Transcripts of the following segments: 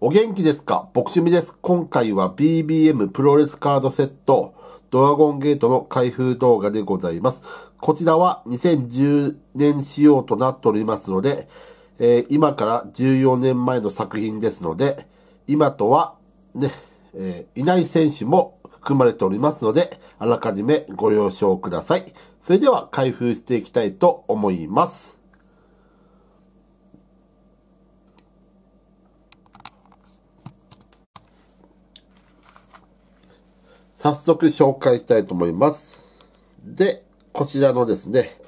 お元気ですかボクシミです。今回は BBM プロレスカードセットドラゴンゲートの開封動画でございます。こちらは2010年仕様となっておりますので、えー、今から14年前の作品ですので、今とはね、えー、いない選手も含まれておりますので、あらかじめご了承ください。それでは開封していきたいと思います。早速紹介したいと思います。で、こちらのですね、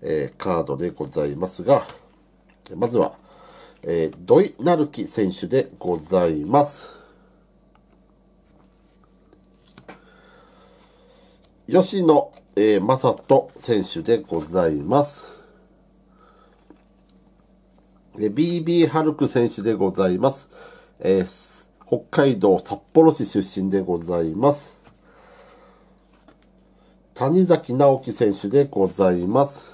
えー、カードでございますが、まずは、えー、土井成樹選手でございます。吉野、えー、正人選手でございます。えー、BB ハルク選手でございます。えー、北海道札幌市出身でございます。谷崎直樹選手でございます。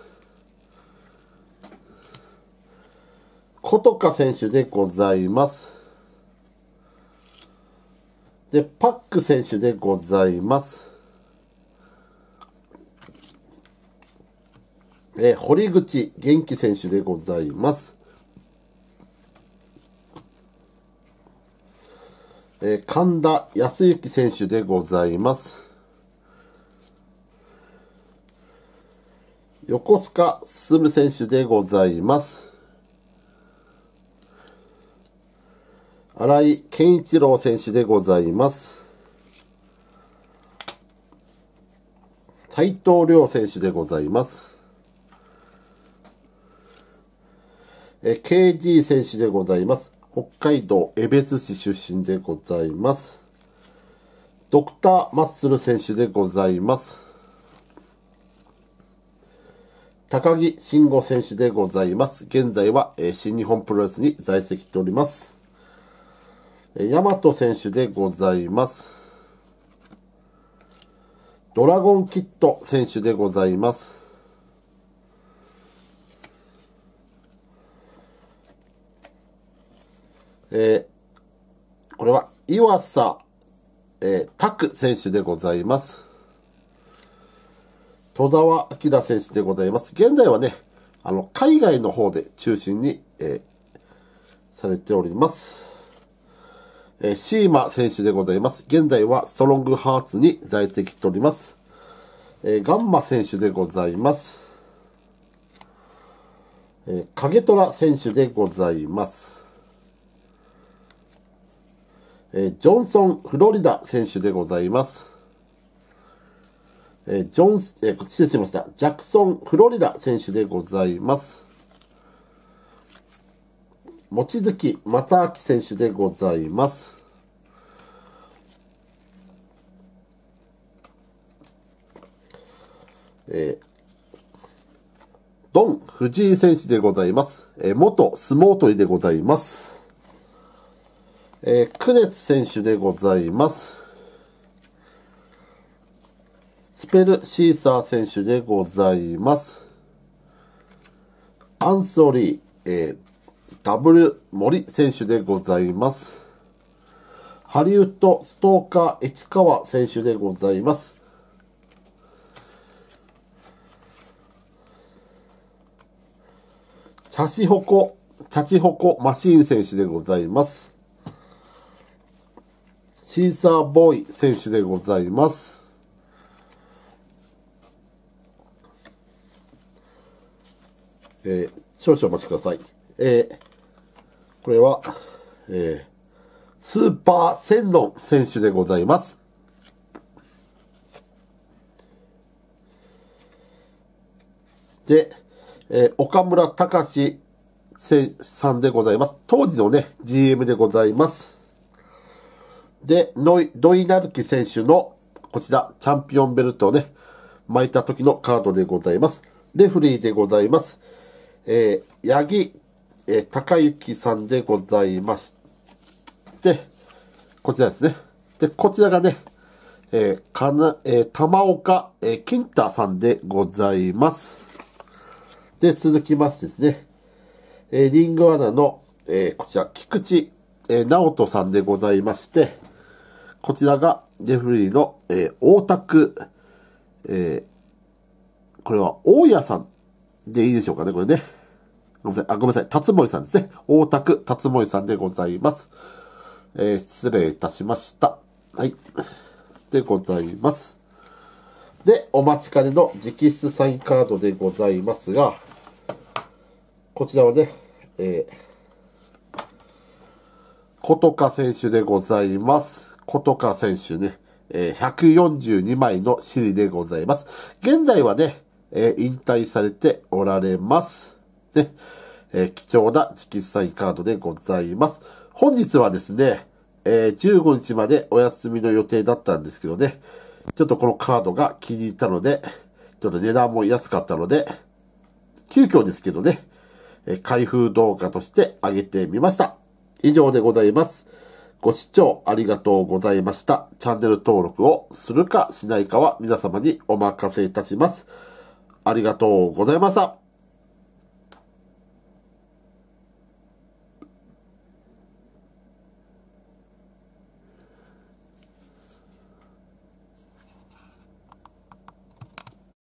琴香選手でございます。で、パック選手でございます。え、堀口元気選手でございます。え、神田康之選手でございます。横須賀進選手でございます。新井健一郎選手でございます。斎藤亮選手でございます。え、KG 選手でございます。北海道江別市出身でございます。ドクターマッスル選手でございます。高木慎吾選手でございます。現在は、えー、新日本プロレスに在籍しております。えー、大和選手でございます。ドラゴンキット選手でございます。えー、これは岩佐、えー、拓選手でございます。戸沢明選手でございます。現在はね、あの、海外の方で中心に、えー、されております。えー、シーマ選手でございます。現在はストロングハーツに在籍しております。えー、ガンマ選手でございます。えー、影虎選手でございます。えー、ジョンソン・フロリダ選手でございます。えジョン、えー、失礼しました。ジャクソン・フロリダ選手でございます。望月正明選手でございます。えー、ドン・藤井選手でございます。えー、元相撲取りでございます。えー、クネス選手でございます。スペル・シーサー選手でございます。アンソリー、えー、ダブル・森選手でございます。ハリウッド・ストーカー・市川選手でございます。チャシホコ、チャチホコマシーン選手でございます。シーサーボーイ選手でございます。えー、少々お待ちください。えー、これは、えー、スーパーセンドン選手でございます。で、えー、岡村隆史さんでございます。当時のね、GM でございます。で、ノイ、ドイナルキ選手の、こちら、チャンピオンベルトをね、巻いた時のカードでございます。レフリーでございます。えー、八木、えー、高幸さんでございまして、こちらですね。で、こちらがね、えー、かな、えー、玉岡、えー、金太さんでございます。で、続きましてですね、えー、リングアナの、えー、こちら、菊池、えー、直人さんでございまして、こちらが、レフリーの、えー、大田区、えー、これは、大家さんで、いいでしょうかね、これね。ごめんなさい。あ、ごめんなさい。辰森さんですね。大田区辰森さんでございます。えー、失礼いたしました。はい。でございます。で、お待ちかねの直筆サインカードでございますが、こちらはね、えー、琴香選手でございます。琴香選手ね、えー、142枚のシリでございます。現在はね、えー、引退されておられます。ね、えー、貴重な直筆カードでございます。本日はですね、えー、15日までお休みの予定だったんですけどね、ちょっとこのカードが気に入ったので、ちょっと値段も安かったので、急遽ですけどね、えー、開封動画として上げてみました。以上でございます。ご視聴ありがとうございました。チャンネル登録をするかしないかは皆様にお任せいたします。ありがとうございました。